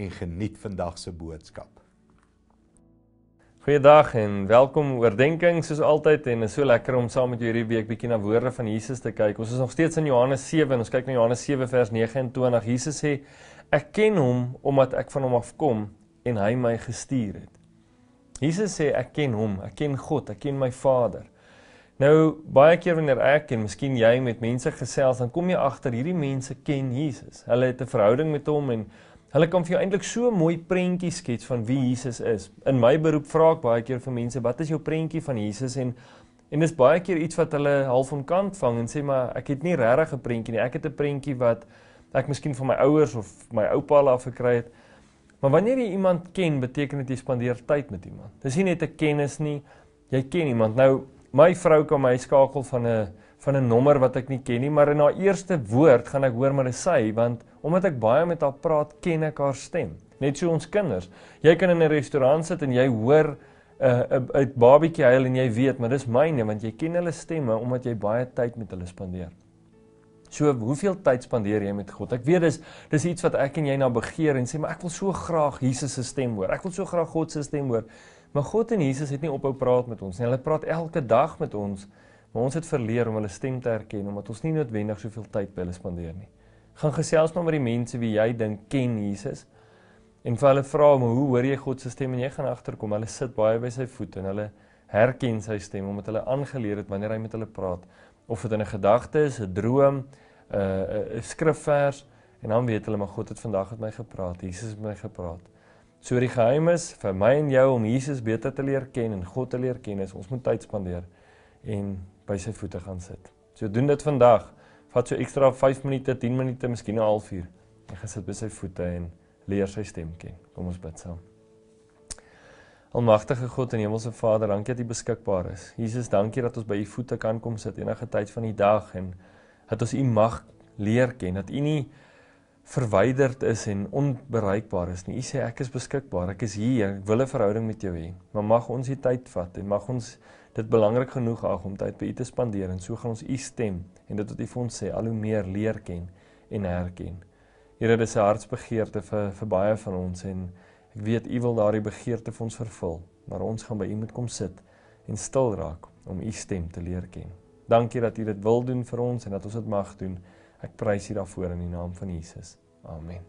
en geniet vandag se boodskap. Goeiedag en welkom oordeenkings soos altyd en is so lekker om saam met jou hierdie week bietjie na woorde van Jesus te kyk. Ons is nog steeds in Johannes 7 en ons kyk na Johannes 7 vers 29. Jesus sê: "Ek ken hom omdat ek van hom afkom en hy my gestuur het." Jesus sê ek ken hom, ek ken God, ek ken my Vader. Nou baie keer wanneer ek en miskien jy met mense gesels, dan kom jy agter hierdie mense ken Jesus. Hulle het 'n verhouding met hom en Hulle kan vir jou eintlik so mooi prentjies skets van wie Jesus is. In my beroep vra ek baie keer vir mense, wat is jou prentjie van Jesus en en dis baie keer iets wat hulle half van kant vang en sê maar ek het nie regtig 'n prentjie nie. Ek het 'n prentjie wat ek miskien van my ouers of my oupa af gekry het. Maar wanneer jy iemand ken, beteken dit jy spandeer tyd met iemand. Dis nie net 'n kennis nie. Jy ken iemand. Nou my vrou kan my skakel van 'n van 'n nommer wat ek nie ken nie, maar in haar eerste woord gaan ek hoor maar dit sy, want omdat ek baie met haar praat, ken ek haar stem. Net so ons kinders. Jy kan in 'n restaurant sit en jy hoor 'n uh, eh, 'n uh, eh, uh, babietjie huil en jy weet, maar dis myne want jy ken hulle stemme omdat jy baie tyd met hulle spandeer. So, hoeveel tyd spandeer jy met God? Ek weet dis dis iets wat ek en jy na begeer en sê, maar ek wil so graag Jesus se stem hoor. Ek wil so graag God se stem hoor. Maar God en Jesus het nie ophou praat met ons nie. Hulle praat elke dag met ons. Maar ons het verleer om hulle stem te herken omdat ons nie noodwendig soveel tyd by hulle spandeer nie. Gaan gesels maar met die mense wie jy dink ken Jesus en vir hulle vra om hoe hoor jy God se stem en jy gaan agterkom hulle sit baie by sy voet en hulle herken sy stem omdat hulle aangeleer het wanneer hy met hulle praat of dit in 'n gedagte is, 'n droom, 'n uh, 'n skrifvers en dan weet hulle maar God het vandag met my gepraat, Jesus het met my gepraat. So die geheim is vir my en jou om Jesus beter te leer ken en God te leer ken is ons moet tyd spandeer en by sy voete gaan sit. So doen dit vandag. Vat so ekstra 5 minute, 10 minute, miskien 'n halfuur. Jy gaan sit by sy voete en leer sy stem ken. Kom ons bid saam. Almagtige God en Hemelse Vader, dankie dat U beskikbaar is. Jesus, dankie dat ons by U voete kan kom sit enige tyd van die dag en dat ons U mag leer ken. Dat U nie verwyderd is en onbereikbaar is nie. U sê ek is beskikbaar. Ek is hier. Ek wil 'n verhouding met jou hê. Maar mag ons die tyd vat en mag ons dit belangrik genoeg ag om tyd by u te spandeer en so gaan ons u stem en dit wat u vir ons sê al hoe meer leer ken en herken. Here, dis 'n hartsbegeerte vir vir baie van ons en ek weet u wil daardie begeerte vir ons vervul, maar ons gaan by u moet kom sit en stil raak om u stem te leer ken. Dankie dat u dit wil doen vir ons en dat ons dit mag doen. Ek prys U daarvoor in die naam van Jesus. Amen.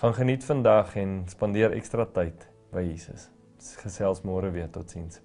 Gaan geniet vandag en spandeer ekstra tyd by Jesus. Gesels môre weer totsiens.